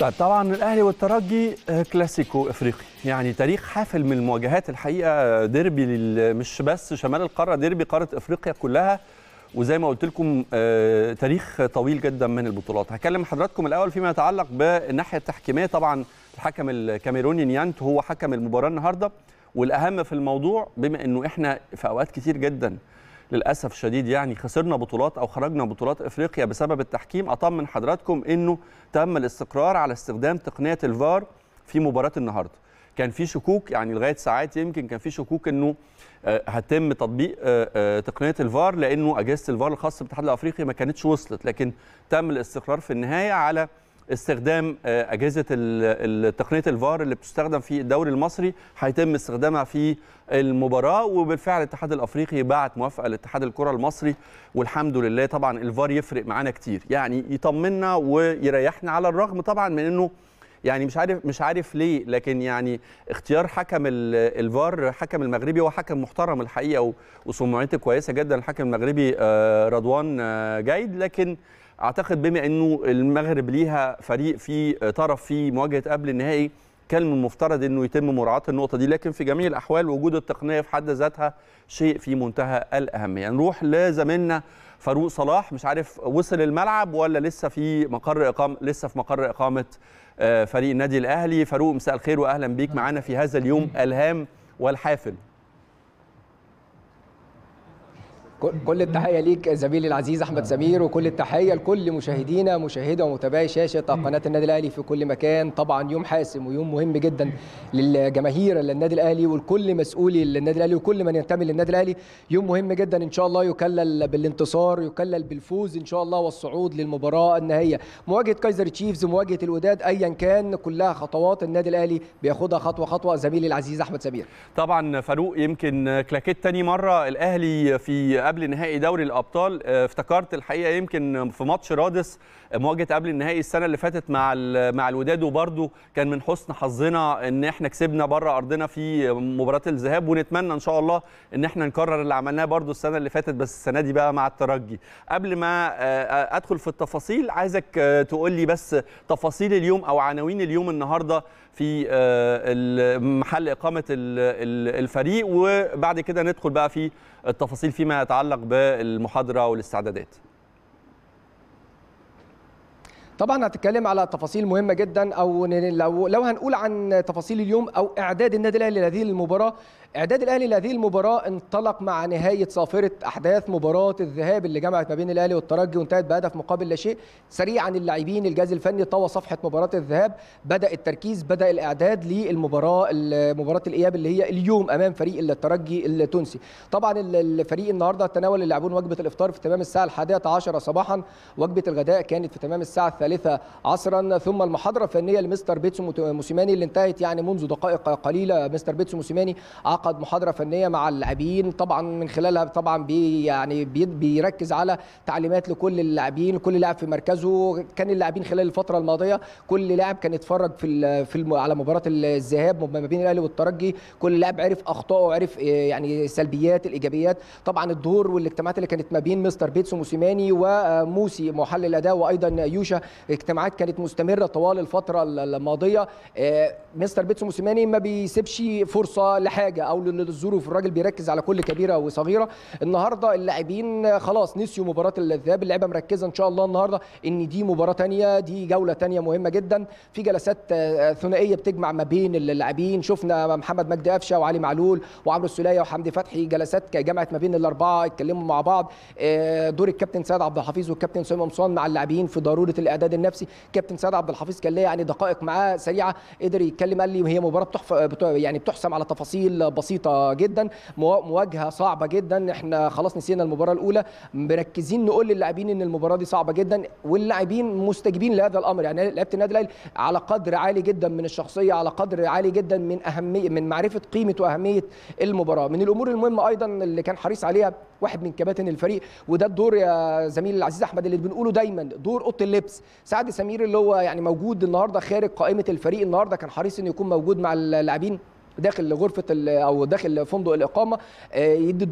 طيب طبعا الاهلي والترجي آه، كلاسيكو افريقي يعني تاريخ حافل من المواجهات الحقيقه آه، ديربي مش بس شمال القاره ديربي قاره افريقيا كلها وزي ما قلت لكم آه، تاريخ طويل جدا من البطولات هكلم حضراتكم الاول فيما يتعلق بالناحيه التحكيميه طبعا الحكم الكاميروني نيانت هو حكم المباراه النهارده والاهم في الموضوع بما انه احنا في اوقات كتير جدا للاسف شديد يعني خسرنا بطولات او خرجنا بطولات افريقيا بسبب التحكيم اطمن حضراتكم انه تم الاستقرار على استخدام تقنيه الفار في مباراه النهارده كان في شكوك يعني لغايه ساعات يمكن كان في شكوك انه آه، هتم تطبيق آه، آه، تقنيه الفار لانه اجهزه الفار الخاصه بالاتحاد الافريقي ما كانتش وصلت لكن تم الاستقرار في النهايه على استخدام آه، اجهزه تقنيه الفار اللي بتستخدم في الدوري المصري هيتم استخدامها في المباراه وبالفعل الاتحاد الافريقي بعت موافقه لاتحاد الكره المصري والحمد لله طبعا الفار يفرق معانا كتير يعني يطمنا ويريحنا على الرغم طبعا من انه يعني مش عارف مش عارف ليه لكن يعني اختيار حكم الفار حكم المغربي هو حكم محترم الحقيقه وسمعته كويسه جدا الحكم المغربي آه، رضوان آه، جيد لكن اعتقد بما انه المغرب ليها فريق في طرف في مواجهه قبل النهائي كان من المفترض انه يتم مراعاه النقطه دي لكن في جميع الاحوال وجود التقنيه في حد ذاتها شيء في منتهى الاهميه نروح لزميلنا فاروق صلاح مش عارف وصل الملعب ولا لسه في مقر اقامه لسه في مقر اقامه آه، فريق النادي الاهلي فاروق مساء الخير واهلا بيك معانا في هذا اليوم الهام والحافل كل التحيه ليك زميلي العزيز احمد آه. سمير وكل التحيه لكل مشاهدينا مشاهده ومتابعي شاشه قناه النادي الاهلي في كل مكان طبعا يوم حاسم ويوم مهم جدا للجماهير للنادي الاهلي ولكل مسؤولي للنادي الاهلي وكل من ينتمي للنادي الاهلي يوم مهم جدا ان شاء الله يكلل بالانتصار يكلل بالفوز ان شاء الله والصعود للمباراه النهائيه مواجهه كايزر تشيفز مواجهه الوداد ايا كان كلها خطوات النادي الاهلي بياخدها خطوه خطوه زميلي العزيز احمد سمير طبعا فاروق يمكن كلاكيت تاني مره الاهلي في قبل نهائي دوري الابطال آه، افتكرت الحقيقه يمكن في ماتش رادس آه، مواجهه قبل النهائي السنه اللي فاتت مع مع الوداد وبرده كان من حسن حظنا ان احنا كسبنا بره ارضنا في مباراه الذهاب ونتمنى ان شاء الله ان احنا نكرر اللي عملناه برده السنه اللي فاتت بس السنه دي بقى مع الترجي قبل ما آه، ادخل في التفاصيل عايزك تقول لي بس تفاصيل اليوم او عناوين اليوم النهارده في محل اقامه الفريق وبعد كده ندخل بقى في التفاصيل فيما يتعلق يتعلق بالمحاضره والاستعدادات طبعا هتتكلم على تفاصيل مهمه جدا او لو لو هنقول عن تفاصيل اليوم او اعداد النادي الاهلي لهذه المباراه اعداد الاهلي لهذه المباراه انطلق مع نهايه صافره احداث مباراه الذهاب اللي جمعت ما بين الاهلي والترجي وانتهت بهدف مقابل لا شيء سريعا اللاعبين الجهاز الفني طوى صفحه مباراه الذهاب بدا التركيز بدا الاعداد للمباراه مباراه الاياب اللي هي اليوم امام فريق الترجي التونسي طبعا الفريق النهارده تناول اللاعبون وجبه الافطار في تمام الساعه 11 صباحا وجبه الغداء كانت في تمام الساعه الثالثة عصرا ثم المحاضرة الفنية لمستر بيتسو موسيماني اللي انتهت يعني منذ دقائق قليلة مستر بيتسو موسيماني عقد محاضرة فنية مع اللاعبين طبعا من خلالها طبعا بي يعني بي بيركز على تعليمات لكل اللاعبين كل لاعب في مركزه كان اللاعبين خلال الفترة الماضية كل لاعب كان يتفرج في في على مباراة الذهاب ما بين الاهلي والترجي كل لاعب عرف اخطائه عرف يعني سلبيات الايجابيات طبعا الدور والاجتماعات اللي كانت ما بين مستر بيتسو موسيماني وموسي محلل الاداء وايضا يوشا اجتماعات كانت مستمره طوال الفتره الماضيه آه، مستر بيتسو موسيماني ما بيسيبش فرصه لحاجه او للظروف الراجل بيركز على كل كبيره وصغيره النهارده اللاعبين آه، خلاص نسيوا مباراه الذهاب اللعيبه مركزه ان شاء الله النهارده ان دي مباراه ثانيه دي جوله ثانيه مهمه جدا في جلسات آه، ثنائيه بتجمع ما بين اللاعبين شفنا محمد مجدي قفشه وعلي معلول وعمرو السليه وحمدي فتحي جلسات جمعت ما بين الاربعه اتكلموا مع بعض دور الكابتن سيد عبد الحفيظ والكابتن سيد مصان مع اللاعبين في ضروره الاعداد الاستعداد النفسي كابتن سيد عبد الحفيظ كان ليا يعني دقائق معاه سريعه قدر يتكلم قال لي وهي مباراه بتحف... يعني بتحسم على تفاصيل بسيطه جدا مواجهه صعبه جدا احنا خلاص نسينا المباراه الاولى مركزين نقول للاعبين ان المباراه دي صعبه جدا واللاعبين مستجيبين لهذا الامر يعني لعيبه النادي الاهلي على قدر عالي جدا من الشخصيه على قدر عالي جدا من اهميه من معرفه قيمه واهميه المباراه من الامور المهمه ايضا اللي كان حريص عليها واحد من كباتن الفريق وده الدور يا زميلي العزيز احمد اللي بنقوله دايما دور اوضه اللبس سعد سمير اللي هو يعني موجود النهارده خارج قائمه الفريق النهارده كان حريص انه يكون موجود مع اللاعبين داخل غرفه او داخل فندق الاقامه آه، يدي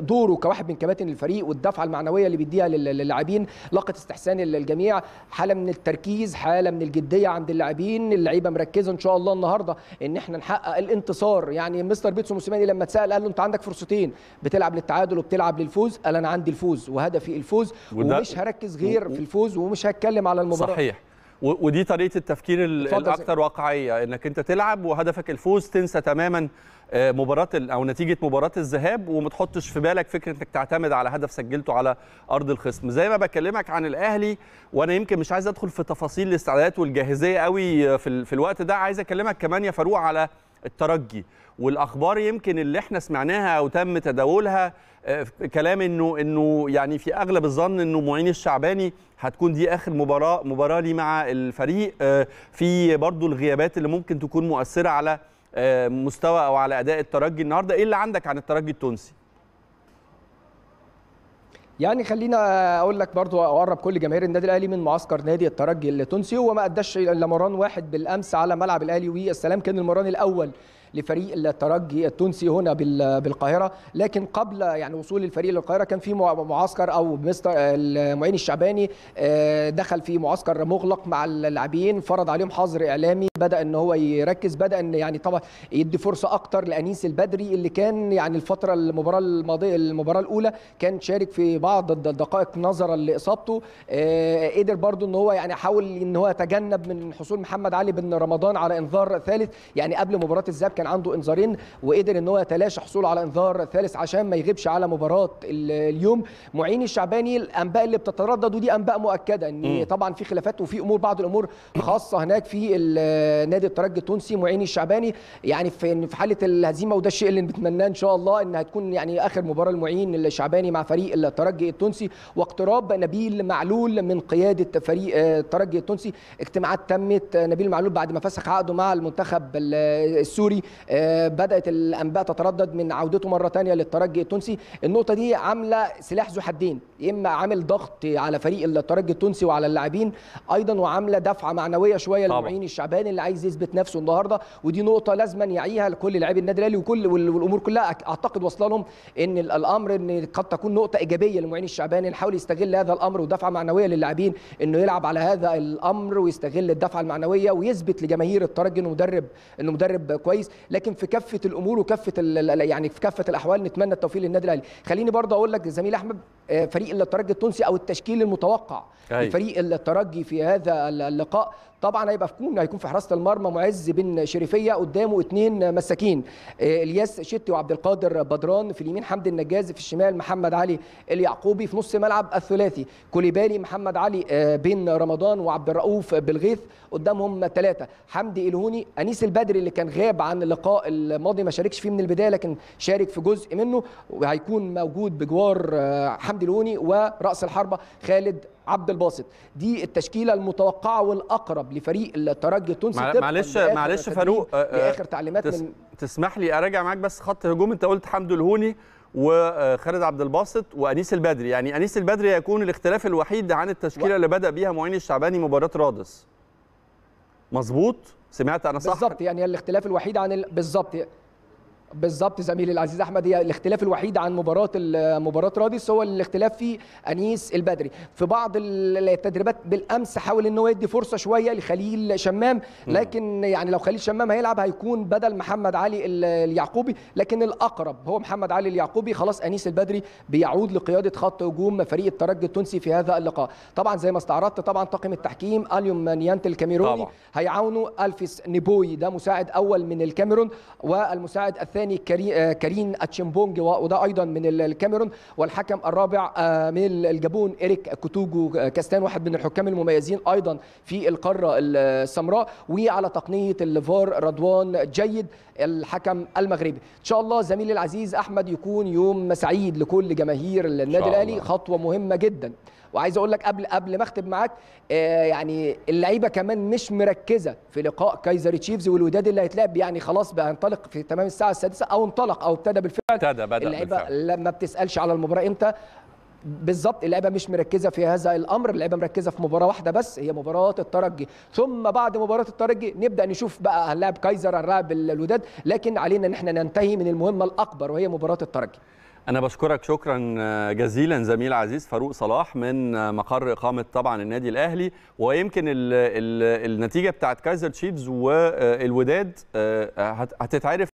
دوره كواحد من كباتن الفريق والدفعه المعنويه اللي بيديها للاعبين لاقت استحسان الجميع حاله من التركيز حاله من الجديه عند اللاعبين اللعيبه مركزه ان شاء الله النهارده ان احنا نحقق الانتصار يعني مستر بيتسو موسيماني لما اتسال قال له انت عندك فرصتين بتلعب للتعادل وبتلعب للفوز قال انا عندي الفوز وهدفي الفوز ومش هركز غير في الفوز ومش هتكلم على المباراه صحيح ودي طريقه التفكير الاكثر واقعيه انك انت تلعب وهدفك الفوز تنسى تماما آه، مباراه او نتيجه مباراه الذهاب وما تحطش في بالك فكره انك تعتمد على هدف سجلته على ارض الخصم زي ما بكلمك عن الاهلي وانا يمكن مش عايز ادخل في تفاصيل الاستعدادات والجاهزيه قوي في, في الوقت ده عايز اكلمك كمان يا فاروق على الترجي والاخبار يمكن اللي احنا سمعناها او تم تداولها آه، كلام انه انه يعني في اغلب الظن انه معين الشعباني هتكون دي اخر مباراه مباراه لي مع الفريق آه، في برضو الغيابات اللي ممكن تكون مؤثره على آه، مستوى او على اداء الترجي النهارده ايه اللي عندك عن الترجي التونسي يعني خلينا اقول لك برضو اقرب كل جماهير النادي الاهلي من معسكر نادي الترجي التونسي وما ما اداش الا مران واحد بالامس على ملعب الاهلي والسلام كان المران الاول لفريق الترجي التونسي هنا بالقاهره لكن قبل يعني وصول الفريق للقاهره كان في معسكر او مستر المعين الشعباني آه، دخل في معسكر مغلق مع اللاعبين فرض عليهم حظر اعلامي بدا ان هو يركز بدا ان يعني طبعا يدي فرصه اكتر لانيس البدري اللي كان يعني الفتره المباراه الماضيه المباراه الاولى كان شارك في بعض الدقائق نظرا لاصابته آه، قدر برضو ان هو يعني حاول ان هو يتجنب من حصول محمد علي بن رمضان على انذار ثالث يعني قبل مباراه الذهاب كان عنده انذارين وقدر ان هو يتلاشى حصوله على انذار ثالث عشان ما يغيبش على مباراه اليوم معين الشعباني الانباء اللي بتتردد ودي انباء مؤكده ان طبعا في خلافات وفي امور بعض الامور خاصه هناك في نادي الترجي التونسي معين الشعباني يعني في في حاله الهزيمه وده الشيء اللي بنتمناه ان شاء الله ان هتكون يعني اخر مباراه لمعين الشعباني مع فريق الترجي التونسي واقتراب نبيل معلول من قياده فريق آه، الترجي التونسي اجتماعات تمت آه، نبيل معلول بعد ما فسخ عقده مع المنتخب آه، السوري آه، بدات الانباء تتردد من عودته مره ثانيه للترجي التونسي النقطه دي عامله سلاح ذو حدين يا اما عامل ضغط على فريق الترجي التونسي وعلى اللاعبين ايضا وعامله دفعه معنويه شويه للمعين الشعبان اللي عايز يثبت نفسه النهارده ودي نقطه لازما يعيها لكل لاعبي النادي الاهلي وكل والامور كلها اعتقد واصله لهم ان الامر ان قد تكون نقطه ايجابيه للمعين اللي حاول يستغل هذا الامر ودفعه معنويه للاعبين انه يلعب على هذا الامر ويستغل الدفعه المعنويه ويثبت لجماهير الترجي انه مدرب انه مدرب كويس لكن في كافه الامور وكافه يعني في كافه الاحوال نتمنى التوفيق للنادي الاهلي خليني برضه اقول لك زميل احمد آه، فريق الترجي التونسي او التشكيل المتوقع أي. لفريق الترجي في هذا اللقاء طبعا هيبقى في كون هيكون في حراسه المرمى معز بن شريفيه قدامه اثنين مساكين آه، الياس شتي وعبد القادر بدران في اليمين حمد النجاز في الشمال محمد علي اليعقوبي في نص ملعب الثلاثي كوليبالي محمد علي آه، بن رمضان وعبد الرؤوف بالغيث قدامهم ثلاثه حمدي الهوني انيس البدري اللي كان غاب عن اللقاء الماضي ما شاركش فيه من البدايه لكن شارك في جزء منه وهيكون موجود بجوار آه، حمدي الهوني وراس الحربه خالد عبد الباسط دي التشكيله المتوقعه والاقرب المدرب لفريق الترجي التونسي معلش معلش فاروق آه، لاخر آه، تعليمات تس من تسمح لي اراجع معاك بس خط هجوم انت قلت حمدو الهوني وخالد آه، عبد الباسط وانيس البدري يعني انيس البدري يكون الاختلاف الوحيد عن التشكيله و... اللي بدا بيها معين الشعباني مباراه رادس مظبوط سمعت انا صح بالظبط يعني الاختلاف الوحيد عن ال... بالظبط بالظبط زميلي العزيز احمد هي الاختلاف الوحيد عن مباراه مباراه راديس هو الاختلاف في انيس البدري في بعض التدريبات بالامس حاول ان هو يدي فرصه شويه لخليل شمام لكن يعني لو خليل شمام هيلعب هيكون بدل محمد علي اليعقوبي لكن الاقرب هو محمد علي اليعقوبي خلاص انيس البدري بيعود لقياده خط هجوم فريق الترجي التونسي في هذا اللقاء طبعا زي ما استعرضت طبعا طاقم التحكيم اليوم نيانت الكاميروني هيعاونوا الفيس نيبوي ده مساعد اول من الكاميرون والمساعد الثاني الثاني آه، كارين اتشيمبونج وده ايضا من الكاميرون والحكم الرابع آه، من الجابون اريك كوتوجو كاستان واحد من الحكام المميزين ايضا في القاره السمراء وعلى تقنيه الفار رضوان جيد الحكم المغربي ان شاء الله زميلي العزيز احمد يكون يوم سعيد لكل جماهير النادي الاهلي خطوه مهمه جدا وعايز اقول لك قبل قبل ما اختب معاك آه، يعني اللعيبه كمان مش مركزه في لقاء كايزر تشيفز والوداد اللي هيتلعب يعني خلاص بقى انطلق في تمام الساعه السادسه او انطلق او ابتدى بالفعل ابتدى بدا اللعيبه لما بتسالش على المباراه امتى بالظبط اللعيبه مش مركزه في هذا الامر اللعيبه مركزه في مباراه واحده بس هي مباراه الترجي ثم بعد مباراه الترجي نبدا نشوف بقى هنلاعب كايزر هنلاعب الوداد لكن علينا ان احنا ننتهي من المهمه الاكبر وهي مباراه الترجي أنا بشكرك شكرا جزيلا زميل عزيز فاروق صلاح من مقر إقامة طبعا النادي الأهلي ويمكن ال ال النتيجة بتاعت كايزر تشيفز والوداد آه، هتتعرف